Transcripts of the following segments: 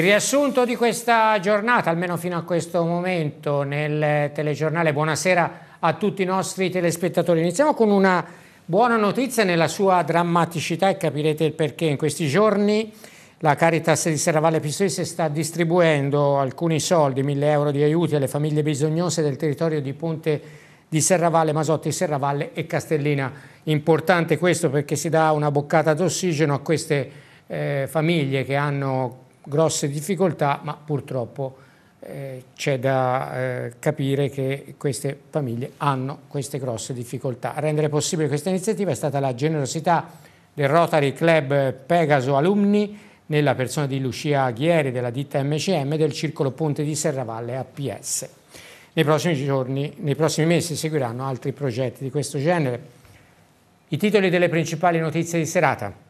Il riassunto di questa giornata, almeno fino a questo momento, nel telegiornale. Buonasera a tutti i nostri telespettatori. Iniziamo con una buona notizia nella sua drammaticità e capirete il perché. In questi giorni la Caritas di Serravalle Pistoiese sta distribuendo alcuni soldi, 1000 euro di aiuti alle famiglie bisognose del territorio di Ponte di Serravalle, Masotti, Serravalle e Castellina. Importante questo perché si dà una boccata d'ossigeno a queste eh, famiglie che hanno grosse difficoltà, ma purtroppo eh, c'è da eh, capire che queste famiglie hanno queste grosse difficoltà. A rendere possibile questa iniziativa è stata la generosità del Rotary Club Pegaso Alumni nella persona di Lucia Ghieri della ditta MCM del Circolo Ponte di Serravalle APS. Nei prossimi giorni, nei prossimi mesi seguiranno altri progetti di questo genere. I titoli delle principali notizie di serata.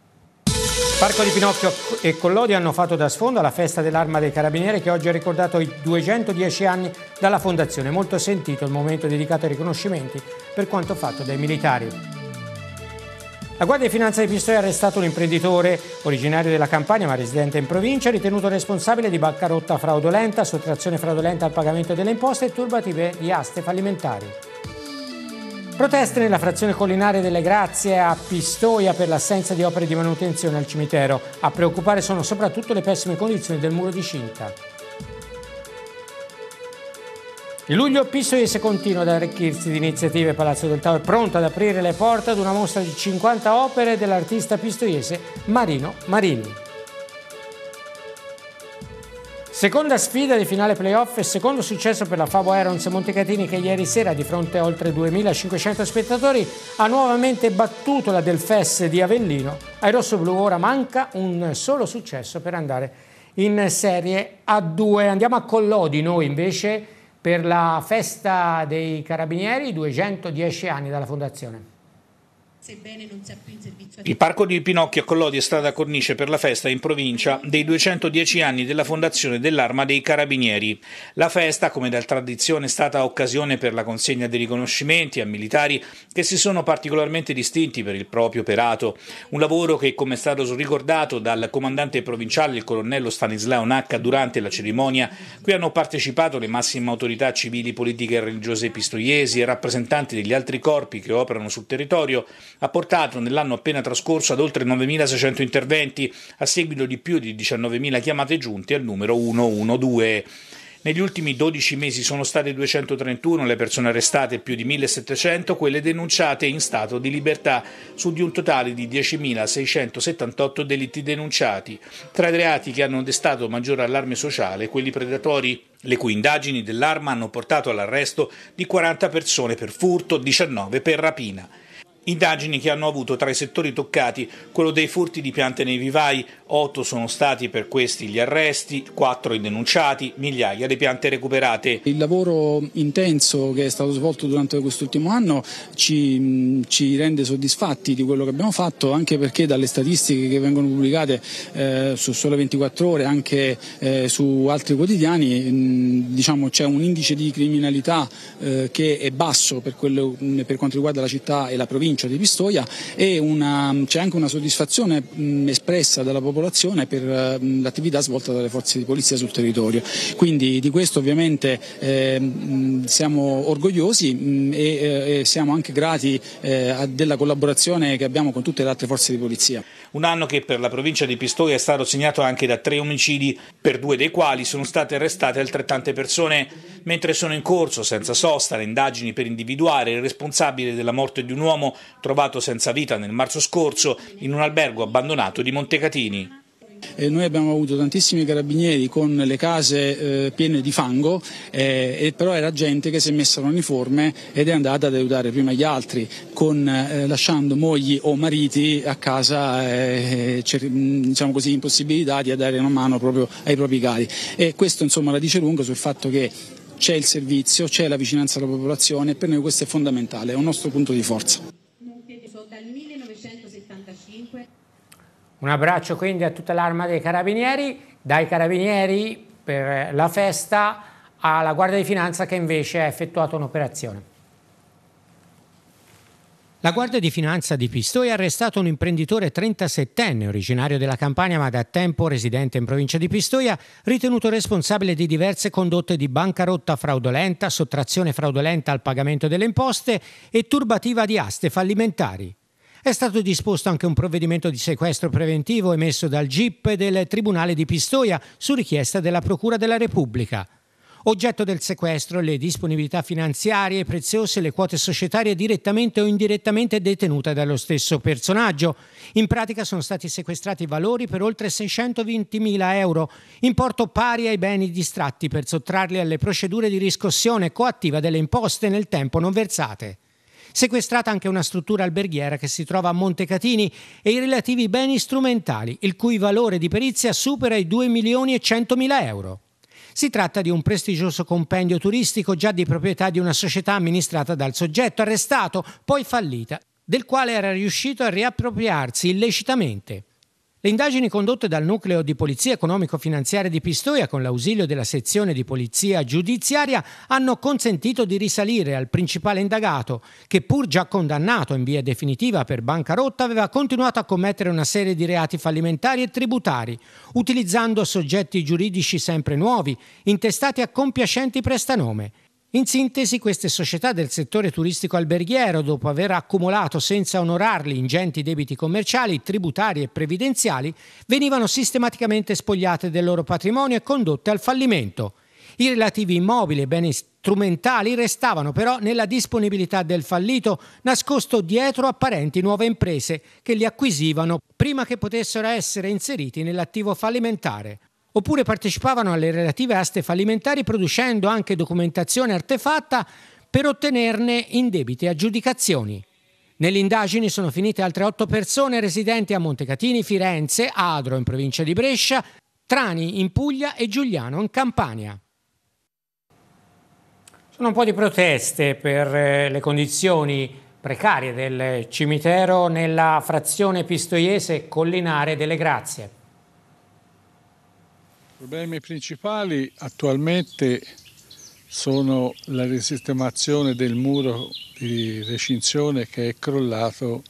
Parco di Pinocchio e Collodi hanno fatto da sfondo alla festa dell'Arma dei Carabinieri che oggi ha ricordato i 210 anni dalla fondazione. Molto sentito il momento dedicato ai riconoscimenti per quanto fatto dai militari. La Guardia di Finanza di Pistoia ha arrestato un imprenditore originario della Campania ma residente in provincia, ritenuto responsabile di bancarotta fraudolenta, sottrazione fraudolenta al pagamento delle imposte e turbative di aste fallimentari. Proteste nella frazione collinare delle Grazie a Pistoia per l'assenza di opere di manutenzione al cimitero. A preoccupare sono soprattutto le pessime condizioni del muro di cinta. Il luglio Pistoiese continua ad arricchirsi di iniziative. Palazzo del Tau è pronto ad aprire le porte ad una mostra di 50 opere dell'artista pistoiese Marino Marini. Seconda sfida di finale playoff e secondo successo per la Fabo Aerons Montecatini che ieri sera di fronte a oltre 2500 spettatori ha nuovamente battuto la Delfes di Avellino. Ai rossoblù ora manca un solo successo per andare in serie A2. Andiamo a Collodi noi invece per la festa dei carabinieri, 210 anni dalla fondazione sebbene non sia più in servizio. Il parco di Pinocchio a Collodi è stata cornice per la festa in provincia dei 210 anni della fondazione dell'Arma dei Carabinieri. La festa, come da tradizione, è stata occasione per la consegna dei riconoscimenti a militari che si sono particolarmente distinti per il proprio operato. Un lavoro che, come è stato ricordato dal comandante provinciale, il colonnello Stanislao Nacca, durante la cerimonia, qui hanno partecipato le massime autorità civili, politiche e religiose pistoiesi e rappresentanti degli altri corpi che operano sul territorio ha portato nell'anno appena trascorso ad oltre 9.600 interventi, a seguito di più di 19.000 chiamate giunte al numero 112. Negli ultimi 12 mesi sono state 231 le persone arrestate e più di 1700 quelle denunciate in stato di libertà, su di un totale di 10.678 delitti denunciati. Tra i reati che hanno destato maggiore allarme sociale, quelli predatori, le cui indagini dell'arma hanno portato all'arresto di 40 persone per furto, 19 per rapina. Indagini che hanno avuto tra i settori toccati quello dei furti di piante nei vivai, 8 sono stati per questi gli arresti, 4 i denunciati, migliaia di piante recuperate. Il lavoro intenso che è stato svolto durante quest'ultimo anno ci, ci, rende soddisfatti di quello che abbiamo fatto, anche perché dalle statistiche che vengono pubblicate eh, su Sole 24 Ore, anche eh, su altri quotidiani, mh, diciamo, c'è un indice di criminalità eh, che è basso per, quello, per quanto riguarda la città e la provincia Pincio di Pistoia e c'è anche una soddisfazione mh, espressa dalla popolazione per mh, l'attività svolta dalle forze di polizia sul territorio. Quindi di questo ovviamente eh, mh, siamo orgogliosi e, eh, e, siamo anche grati eh, della collaborazione che abbiamo con tutte le altre forze di polizia. Un anno che per la provincia di Pistoia è stato segnato anche da tre omicidi, per due dei quali sono state arrestate altrettante persone, mentre sono in corso, senza sosta, le indagini per individuare il responsabile della morte di un uomo trovato senza vita nel marzo scorso in un albergo abbandonato di Montecatini. Eh, noi abbiamo avuto tantissimi carabinieri con le case eh, piene di fango, eh, però era gente che si è messa l'uniforme ed è andata ad aiutare prima gli altri, con, eh, lasciando mogli o mariti a casa eh, eh, mm, diciamo così, impossibilitati a dare una mano proprio ai propri cari. E questo insomma la dice lunga sul fatto che c'è il servizio, c'è la vicinanza alla popolazione e per noi questo è fondamentale, è un nostro punto di forza. Un abbraccio quindi a tutta l'arma dei carabinieri, dai carabinieri per la festa alla Guardia di Finanza che invece ha effettuato un'operazione. La Guardia di Finanza di Pistoia ha arrestato un imprenditore 37enne, originario della Campania ma da tempo residente in provincia di Pistoia, ritenuto responsabile di diverse condotte di bancarotta fraudolenta, sottrazione fraudolenta al pagamento delle imposte e turbativa di aste fallimentari. È stato disposto anche un provvedimento di sequestro preventivo emesso dal GIP del Tribunale di Pistoia su richiesta della Procura della Repubblica. Oggetto del sequestro le disponibilità finanziarie preziose, le quote societarie direttamente o indirettamente detenute dallo stesso personaggio. In pratica sono stati sequestrati valori per oltre 620.000 euro, importo pari ai beni distratti per sottrarli alle procedure di riscossione coattiva delle imposte nel tempo non versate sequestrata anche una struttura alberghiera che si trova a Montecatini e i relativi beni strumentali, il cui valore di perizia supera i 2 milioni e 100 mila euro. Si tratta di un prestigioso compendio turistico già di proprietà di una società amministrata dal soggetto arrestato, poi fallita, del quale era riuscito a riappropriarsi illecitamente. Le indagini condotte dal nucleo di polizia economico-finanziaria di Pistoia con l'ausilio della sezione di polizia giudiziaria hanno consentito di risalire al principale indagato, che pur già condannato in via definitiva per bancarotta aveva continuato a commettere una serie di reati fallimentari e tributari, utilizzando soggetti giuridici sempre nuovi, intestati a compiacenti prestanome. In sintesi, queste società del settore turistico alberghiero, dopo aver accumulato senza onorarli ingenti debiti commerciali, tributari e previdenziali, venivano sistematicamente spogliate del loro patrimonio e condotte al fallimento. I relativi immobili e beni strumentali restavano però nella disponibilità del fallito, nascosto dietro apparenti nuove imprese che li acquisivano prima che potessero essere inseriti nell'attivo fallimentare oppure partecipavano alle relative aste fallimentari producendo anche documentazione artefatta per ottenerne indebite aggiudicazioni. Nelle indagini sono finite altre otto persone residenti a Montecatini, Firenze, Adro in provincia di Brescia, Trani in Puglia e Giuliano in Campania. Sono un po' di proteste per eh, le condizioni precarie del cimitero nella frazione pistoiese collinare delle Grazie. I problemi principali attualmente sono la risistemazione del muro di recinzione che è crollato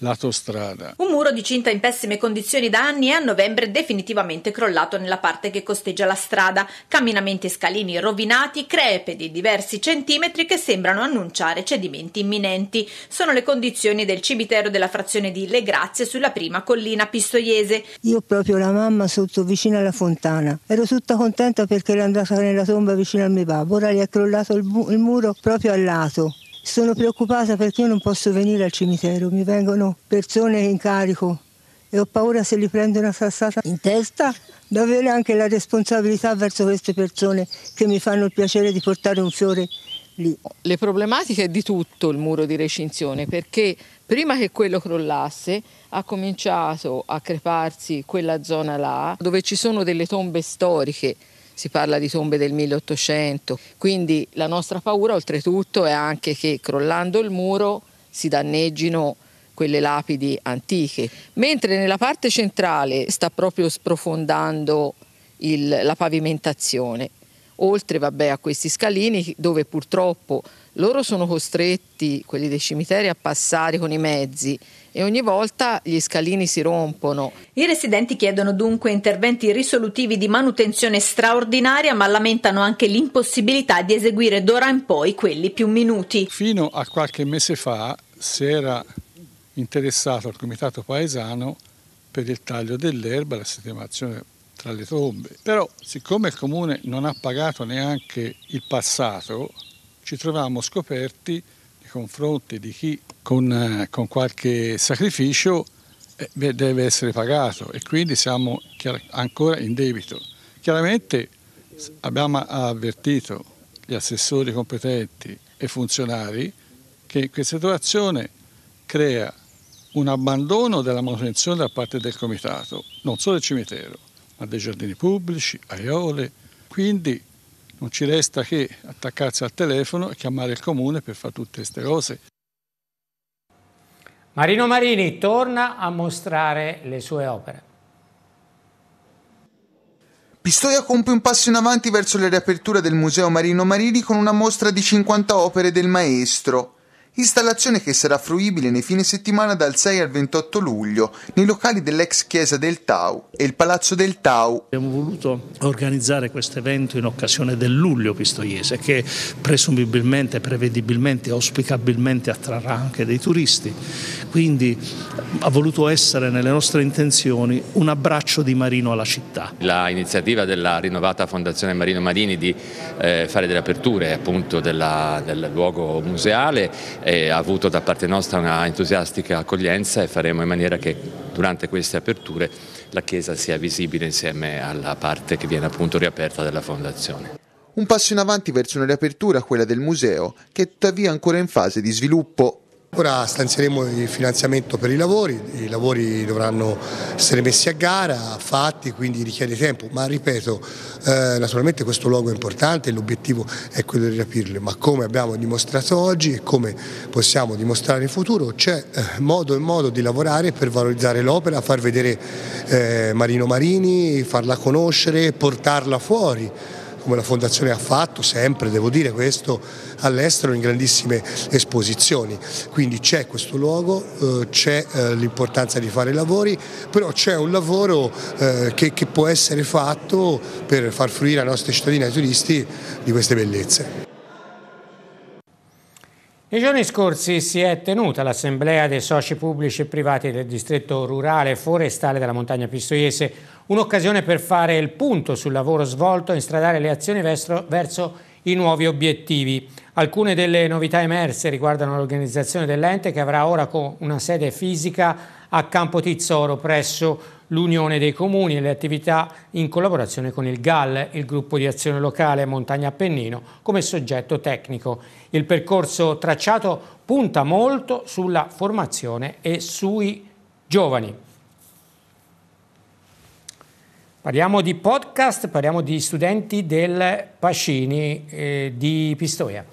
l'autostrada. Un muro di cinta in pessime condizioni da anni è a novembre definitivamente crollato nella parte che costeggia la strada. Camminamenti e scalini rovinati, crepe di diversi centimetri che sembrano annunciare cedimenti imminenti. Sono le condizioni del cimitero della frazione di Le Grazie sulla prima collina pistoiese. Io proprio la mamma sotto vicino alla fontana. Ero tutta contenta perché era andata nella tomba vicino al mio babbo. Ora gli è crollato il, bu- il muro proprio al lato sono preoccupata perché io non posso venire al cimitero, mi vengono persone in carico e ho paura se li prendo una sassata in testa di avere anche la responsabilità verso queste persone che mi fanno il piacere di portare un fiore lì. Le problematiche di tutto il muro di recinzione perché prima che quello crollasse ha cominciato a creparsi quella zona là dove ci sono delle tombe storiche si parla di tombe del 1800, quindi la nostra paura oltretutto è anche che crollando il muro si danneggino quelle lapidi antiche, mentre nella parte centrale sta proprio sprofondando il, la pavimentazione oltre vabbè, a questi scalini dove purtroppo loro sono costretti, quelli dei cimiteri, a passare con i mezzi e ogni volta gli scalini si rompono. I residenti chiedono dunque interventi risolutivi di manutenzione straordinaria, ma lamentano anche l'impossibilità di eseguire d'ora in poi quelli più minuti. Fino a qualche mese fa si era interessato al Comitato Paesano per il taglio dell'erba, la sistemazione tra le tombe. Però siccome il comune non ha pagato neanche il passato, ci troviamo scoperti nei confronti di chi con, eh, con qualche sacrificio eh, deve essere pagato e quindi siamo ancora in debito. Chiaramente abbiamo avvertito gli assessori competenti e funzionari che questa situazione crea un abbandono della manutenzione da parte del comitato, non solo del cimitero, ma dei giardini pubblici, a aiole. Quindi non ci resta che attaccarsi al telefono e chiamare il comune per fare tutte queste cose. Marino Marini torna a mostrare le sue opere. Pistoia compie un passo in avanti verso la riapertura del Museo Marino Marini con una mostra di 50 opere del maestro installazione che sarà fruibile nei fine settimana dal 6 al 28 luglio nei locali dell'ex chiesa del Tau e il Palazzo del Tau. Abbiamo voluto organizzare questo evento in occasione del luglio pistoiese che presumibilmente, prevedibilmente, auspicabilmente attrarrà anche dei turisti, quindi ha voluto essere nelle nostre intenzioni un abbraccio di Marino alla città. La iniziativa della rinnovata Fondazione Marino Marini di eh, fare delle aperture appunto della, del luogo museale ha avuto da parte nostra una entusiastica accoglienza e faremo in maniera che durante queste aperture la chiesa sia visibile insieme alla parte che viene appunto riaperta della fondazione. Un passo in avanti verso una riapertura, quella del museo, che è tuttavia ancora in fase di sviluppo. Ora stanzieremo il finanziamento per i lavori, i lavori dovranno essere messi a gara, fatti, quindi richiede tempo, ma ripeto, eh, naturalmente questo luogo è importante, l'obiettivo è quello di rapirlo, ma come abbiamo dimostrato oggi e come possiamo dimostrare in futuro c'è eh, modo e modo di lavorare per valorizzare l'opera, far vedere eh, Marino Marini, farla conoscere, portarla fuori come la Fondazione ha fatto sempre, devo dire questo, all'estero in grandissime esposizioni. Quindi c'è questo luogo, eh, c'è eh, l'importanza di fare i lavori, però c'è un lavoro eh, che, che può essere fatto per far fruire ai nostri cittadini e ai turisti di queste bellezze. Nei giorni scorsi si è tenuta l'assemblea dei soci pubblici e privati del distretto rurale forestale della montagna pistoiese, un'occasione per fare il punto sul lavoro svolto e stradare le azioni verso, verso i nuovi obiettivi. Alcune delle novità emerse riguardano l'organizzazione dell'ente che avrà ora una sede fisica a Campo Tizzoro presso l'Unione dei Comuni e le attività in collaborazione con il GAL, il gruppo di azione locale Montagna Appennino, come soggetto tecnico. Il percorso tracciato punta molto sulla formazione e sui giovani. Parliamo di podcast, parliamo di studenti del Pacini eh, di Pistoia.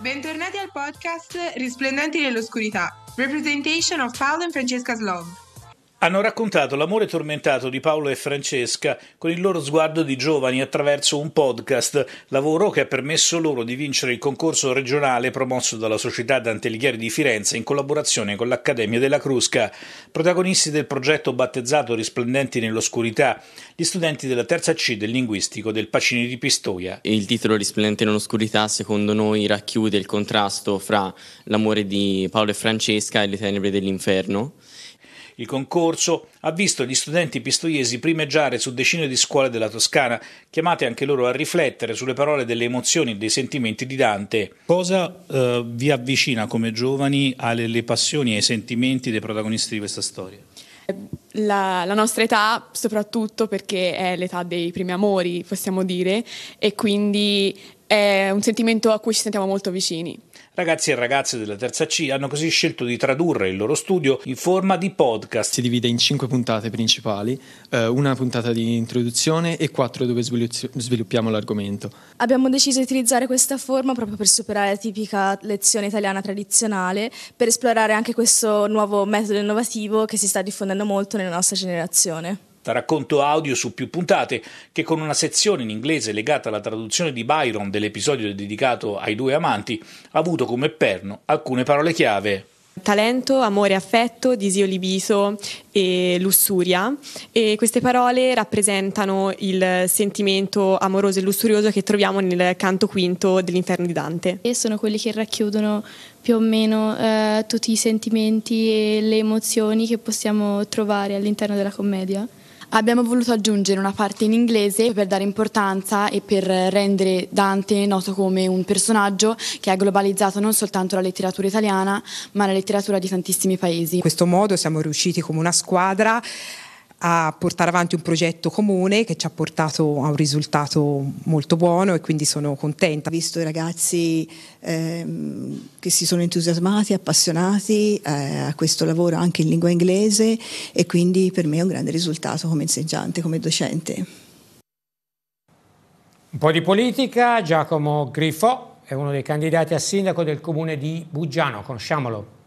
Bentornati al podcast Risplendenti nell'oscurità, Representation of Paolo and Francesca's Love. Hanno raccontato l'amore tormentato di Paolo e Francesca con il loro sguardo di giovani attraverso un podcast, lavoro che ha permesso loro di vincere il concorso regionale promosso dalla Società Dante Alighieri di Firenze in collaborazione con l'Accademia della Crusca. Protagonisti del progetto battezzato Risplendenti nell'oscurità, gli studenti della terza C del linguistico del Pacini di Pistoia. Il titolo Risplendenti nell'oscurità secondo noi racchiude il contrasto fra l'amore di Paolo e Francesca e le tenebre dell'inferno il concorso ha visto gli studenti pistoiesi primeggiare su decine di scuole della Toscana, chiamate anche loro a riflettere sulle parole delle emozioni e dei sentimenti di Dante. Cosa eh, vi avvicina come giovani alle passioni e ai sentimenti dei protagonisti di questa storia? Eh, la, la, nostra età, soprattutto perché è l'età dei primi amori, possiamo dire, e quindi è un sentimento a cui ci sentiamo molto vicini. Ragazzi e ragazze della terza C hanno così scelto di tradurre il loro studio in forma di podcast. Si divide in cinque puntate principali, eh, una puntata di introduzione e quattro dove sviluppiamo l'argomento. Abbiamo deciso di utilizzare questa forma proprio per superare la tipica lezione italiana tradizionale, per esplorare anche questo nuovo metodo innovativo che si sta diffondendo molto nella nostra generazione da racconto audio su più puntate, che con una sezione in inglese legata alla traduzione di Byron dell'episodio dedicato ai due amanti, ha avuto come perno alcune parole chiave. Talento, amore, affetto, disio libiso e lussuria. E queste parole rappresentano il sentimento amoroso e lussurioso che troviamo nel canto quinto dell'Inferno di Dante. E sono quelli che racchiudono più o meno eh, tutti i sentimenti e le emozioni che possiamo trovare all'interno della commedia. Abbiamo voluto aggiungere una parte in inglese per dare importanza e per rendere Dante noto come un personaggio che ha globalizzato non soltanto la letteratura italiana, ma la letteratura di tantissimi paesi. In questo modo siamo riusciti come una squadra a portare avanti un progetto comune che ci ha portato a un risultato molto buono e quindi sono contenta. Ho visto i ragazzi ehm, che si sono entusiasmati, appassionati eh, a questo lavoro anche in lingua inglese e quindi per me è un grande risultato come insegnante, come docente. Un po' di politica, Giacomo Grifo è uno dei candidati a sindaco del comune di Buggiano, conosciamolo.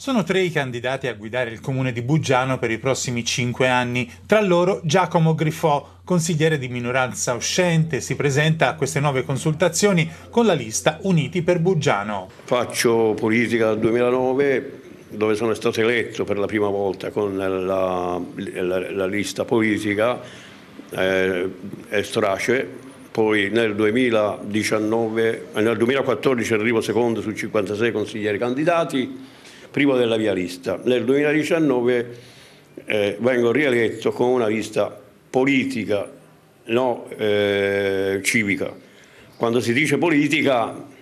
Sono tre i candidati a guidare il comune di Buggiano per i prossimi cinque anni. Tra loro Giacomo Grifò, consigliere di minoranza uscente, si presenta a queste nuove consultazioni con la lista Uniti per Buggiano. Faccio politica dal 2009 dove sono stato eletto per la prima volta con la, la, la lista politica eh, Estrace, poi nel, 2019, nel 2014 arrivo secondo su 56 consiglieri candidati privo della via lista. Nel 2019 eh, vengo rieletto con una lista politica, no eh, civica. Quando si dice politica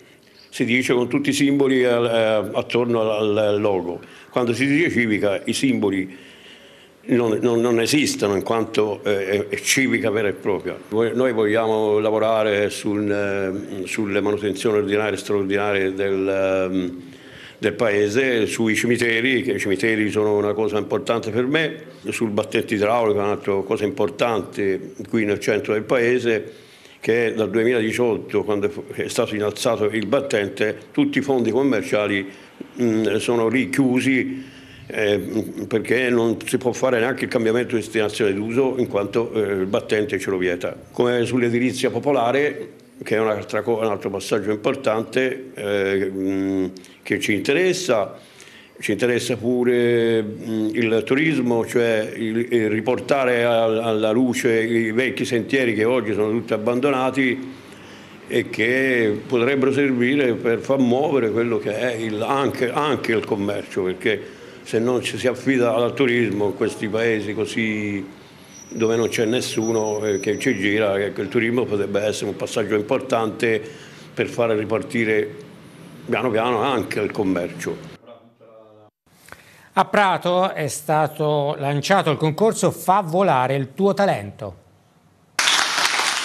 si dice con tutti i simboli eh, attorno al, logo. Quando si dice civica i simboli non, non, non esistono in quanto eh, è civica vera e propria. Noi vogliamo lavorare sul, eh, sulle manutenzioni ordinarie e straordinarie del ehm, del paese, sui cimiteri, che i cimiteri sono una cosa importante per me, sul battente idraulico, un'altra cosa importante qui nel centro del paese, che dal 2018, quando è stato innalzato il battente, tutti i fondi commerciali mh, sono richiusi eh, perché non si può fare neanche il cambiamento di destinazione d'uso in quanto eh, il battente ce lo vieta. Come sull'edilizia popolare che è un altro passaggio importante eh, che ci interessa. Ci interessa pure mh, il turismo, cioè il, il riportare a, alla luce i vecchi sentieri che oggi sono tutti abbandonati e che potrebbero servire per far muovere quello che è il, anche, anche il commercio, perché se non ci si affida al turismo in questi paesi così dove non c'è nessuno eh, che ci gira, che il turismo potrebbe essere un passaggio importante per far ripartire piano piano anche il commercio. A Prato è stato lanciato il concorso Fa volare il tuo talento.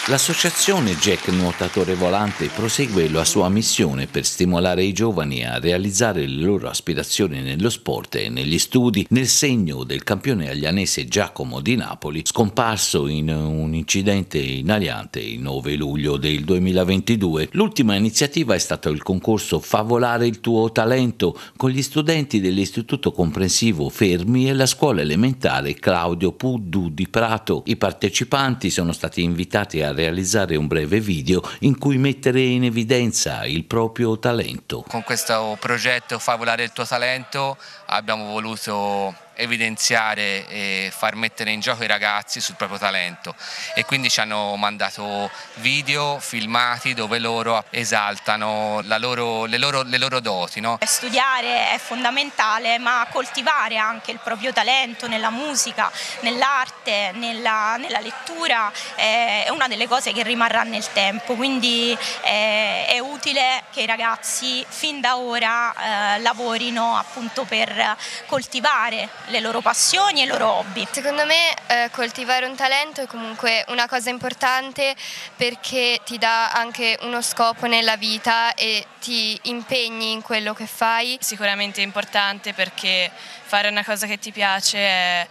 L'associazione Jack Nuotatore Volante prosegue la sua missione per stimolare i giovani a realizzare le loro aspirazioni nello sport e negli studi nel segno del campione aglianese Giacomo di Napoli, scomparso in un incidente in Aliante il 9 luglio del 2022. L'ultima iniziativa è stato il concorso Favolare il tuo talento con gli studenti dell'Istituto Comprensivo Fermi e la scuola elementare Claudio Puddu di Prato. I partecipanti sono stati invitati a realizzare un breve video in cui mettere in evidenza il proprio talento. Con questo progetto Fai volare il tuo talento abbiamo voluto evidenziare e far mettere in gioco i ragazzi sul proprio talento e quindi ci hanno mandato video, filmati dove loro esaltano loro, le, loro, le, loro, doti. No? Eh, studiare è fondamentale ma coltivare anche il proprio talento nella musica, nell'arte, nella, nella, lettura eh, è una delle cose che rimarrà nel tempo quindi è, eh, è utile che i ragazzi fin da ora eh, lavorino appunto per coltivare le loro passioni e i loro hobby. Secondo me eh, coltivare un talento è comunque una cosa importante perché ti dà anche uno scopo nella vita e ti impegni in quello che fai. Sicuramente è importante perché fare una cosa che ti piace è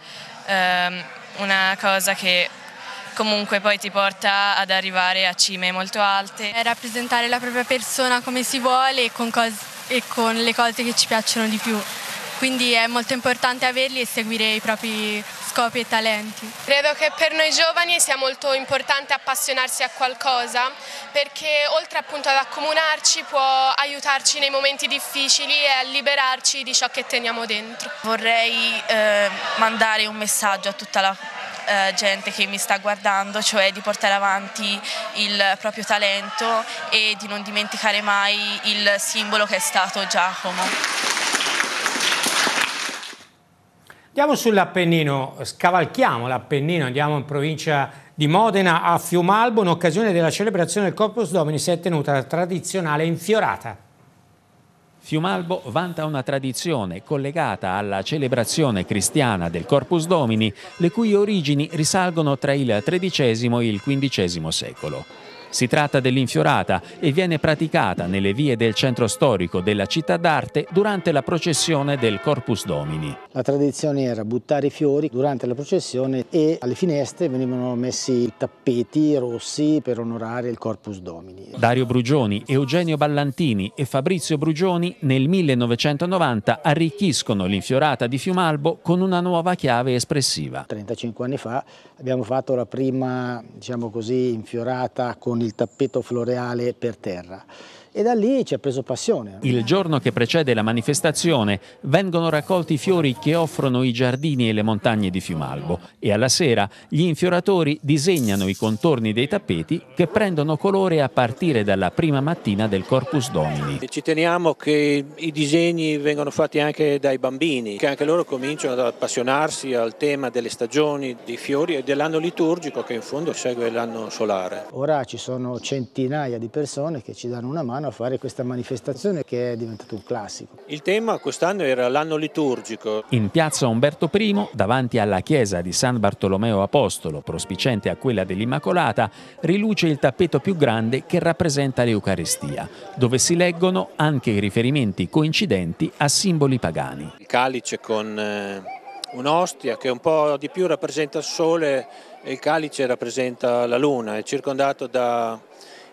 ehm, una cosa che comunque poi ti porta ad arrivare a cime molto alte. È rappresentare la propria persona come si vuole e con, e con le cose che ci piacciono di più quindi è molto importante averli e seguire i propri scopi e talenti. Credo che per noi giovani sia molto importante appassionarsi a qualcosa perché oltre appunto ad accomunarci può aiutarci nei momenti difficili e a liberarci di ciò che teniamo dentro. Vorrei eh, mandare un messaggio a tutta la eh, gente che mi sta guardando, cioè di portare avanti il proprio talento e di non dimenticare mai il simbolo che è stato Giacomo. Andiamo sull'Appennino, scavalchiamo l'Appennino, andiamo in provincia di Modena a Fiumalbo in occasione della celebrazione del Corpus Domini si è tenuta la tradizionale infiorata. Fiumalbo vanta una tradizione collegata alla celebrazione cristiana del Corpus Domini, le cui origini risalgono tra il XIII e il XV secolo. Si tratta dell'infiorata e viene praticata nelle vie del centro storico della città d'arte durante la processione del Corpus Domini. La tradizione era buttare i fiori durante la processione e alle finestre venivano messi tappeti rossi per onorare il Corpus Domini. Dario Brugioni, Eugenio Ballantini e Fabrizio Brugioni nel 1990 arricchiscono l'infiorata di Fiumalbo con una nuova chiave espressiva. 35 anni fa abbiamo fatto la prima, diciamo così, infiorata con il tappeto floreale per terra e da lì ci ha preso passione. Il giorno che precede la manifestazione vengono raccolti i fiori che offrono i giardini e le montagne di Fiumalbo e alla sera gli infioratori disegnano i contorni dei tappeti che prendono colore a partire dalla prima mattina del Corpus Domini. Ci teniamo che i disegni vengano fatti anche dai bambini, che anche loro cominciano ad appassionarsi al tema delle stagioni, dei fiori e dell'anno liturgico che in fondo segue l'anno solare. Ora ci sono centinaia di persone che ci danno una mano mano a fare questa manifestazione che è diventato un classico. Il tema quest'anno era l'anno liturgico. In piazza Umberto I, davanti alla chiesa di San Bartolomeo Apostolo, prospiciente a quella dell'Immacolata, riluce il tappeto più grande che rappresenta l'Eucaristia, dove si leggono anche i riferimenti coincidenti a simboli pagani. Il calice con eh, un'ostia che un po' di più rappresenta il sole e il calice rappresenta la luna, è circondato da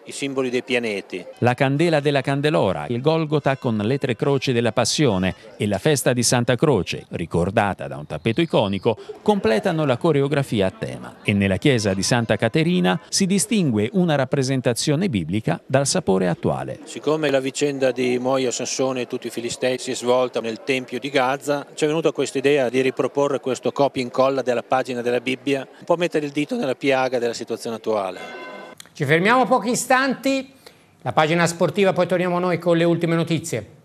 i simboli dei pianeti. La candela della Candelora, il Golgota con le tre croci della Passione e la festa di Santa Croce, ricordata da un tappeto iconico, completano la coreografia a tema e nella chiesa di Santa Caterina si distingue una rappresentazione biblica dal sapore attuale. Siccome la vicenda di Moia, Sansone e tutti i filistei si è svolta nel Tempio di Gaza, ci è venuta questa idea di riproporre questo copia e incolla della pagina della Bibbia, un po' mettere il dito nella piaga della situazione attuale. Ci fermiamo pochi istanti, la pagina sportiva, poi torniamo noi con le ultime notizie.